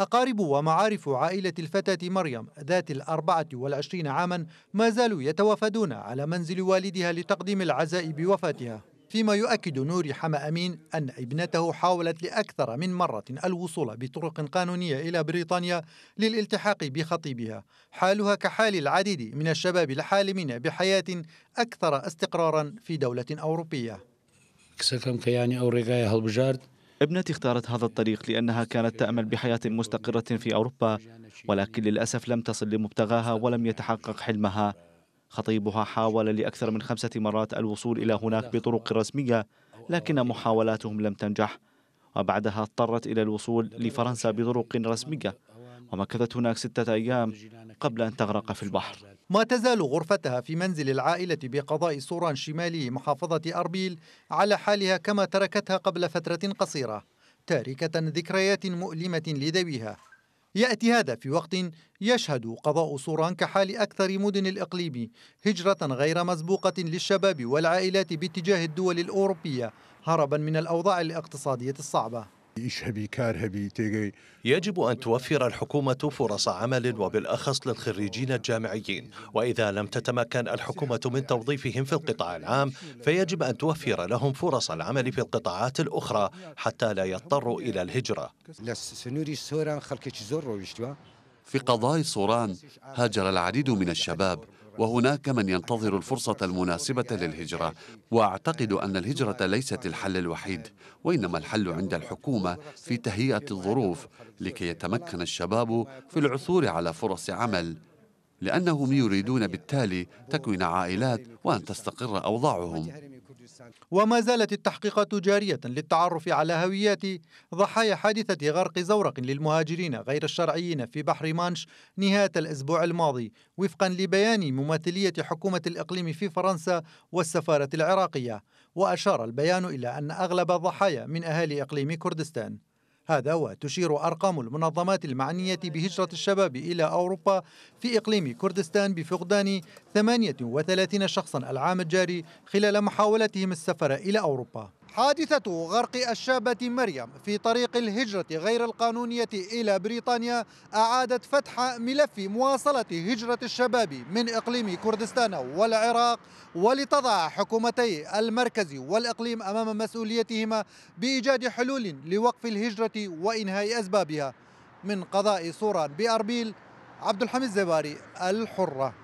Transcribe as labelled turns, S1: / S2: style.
S1: أقارب ومعارف عائلة الفتاة مريم ذات الأربعة والعشرين عاما ما زالوا يتوافدون على منزل والدها لتقديم العزاء بوفاتها فيما يؤكد نوري حما أمين أن ابنته حاولت لأكثر من مرة الوصول بطرق قانونية إلى بريطانيا للالتحاق بخطيبها حالها كحال العديد من الشباب الحالمين بحياة أكثر استقرارا في دولة أوروبية
S2: ابنتي اختارت هذا الطريق لأنها كانت تأمل بحياة مستقرة في أوروبا ولكن للأسف لم تصل لمبتغاها ولم يتحقق حلمها خطيبها حاول لأكثر من خمسة مرات الوصول إلى هناك بطرق رسمية لكن محاولاتهم لم تنجح وبعدها اضطرت إلى الوصول لفرنسا بطرق رسمية ومكثت هناك ستة أيام قبل أن تغرق في البحر
S1: ما تزال غرفتها في منزل العائلة بقضاء سوران شمالي محافظة أربيل على حالها كما تركتها قبل فترة قصيرة تاركة ذكريات مؤلمة لذويها يأتي هذا في وقت يشهد قضاء سوران كحال أكثر مدن الإقليم هجرة غير مسبوقة للشباب والعائلات باتجاه الدول الأوروبية هربا من الأوضاع الاقتصادية الصعبة
S3: يجب أن توفر الحكومة فرص عمل وبالأخص للخريجين الجامعيين وإذا لم تتمكن الحكومة من توظيفهم في القطاع العام فيجب أن توفر لهم فرص العمل في القطاعات الأخرى حتى لا يضطروا إلى الهجرة
S4: في قضاء سوران هاجر العديد من الشباب وهناك من ينتظر الفرصة المناسبة للهجرة وأعتقد أن الهجرة ليست الحل الوحيد وإنما الحل عند الحكومة في تهيئة الظروف لكي يتمكن الشباب في العثور على فرص عمل لأنهم يريدون بالتالي تكوين عائلات وأن تستقر أوضاعهم
S1: وما زالت التحقيقات جارية للتعرف على هويات ضحايا حادثة غرق زورق للمهاجرين غير الشرعيين في بحر مانش نهاية الأسبوع الماضي وفقا لبيان ممثلية حكومة الإقليم في فرنسا والسفارة العراقية وأشار البيان إلى أن أغلب الضحايا من أهالي إقليم كردستان هذا وتشير أرقام المنظمات المعنية بهجرة الشباب إلى أوروبا في إقليم كردستان بفقدان 38 شخصا العام الجاري خلال محاولتهم السفر إلى أوروبا حادثة غرق الشابة مريم في طريق الهجرة غير القانونية إلى بريطانيا أعادت فتح ملف مواصلة هجرة الشباب من إقليم كردستان والعراق ولتضع حكومتي المركز والإقليم أمام مسؤوليتهما بإيجاد حلول لوقف الهجرة وإنهاء أسبابها من قضاء صوران بأربيل عبد الحميد زباري الحره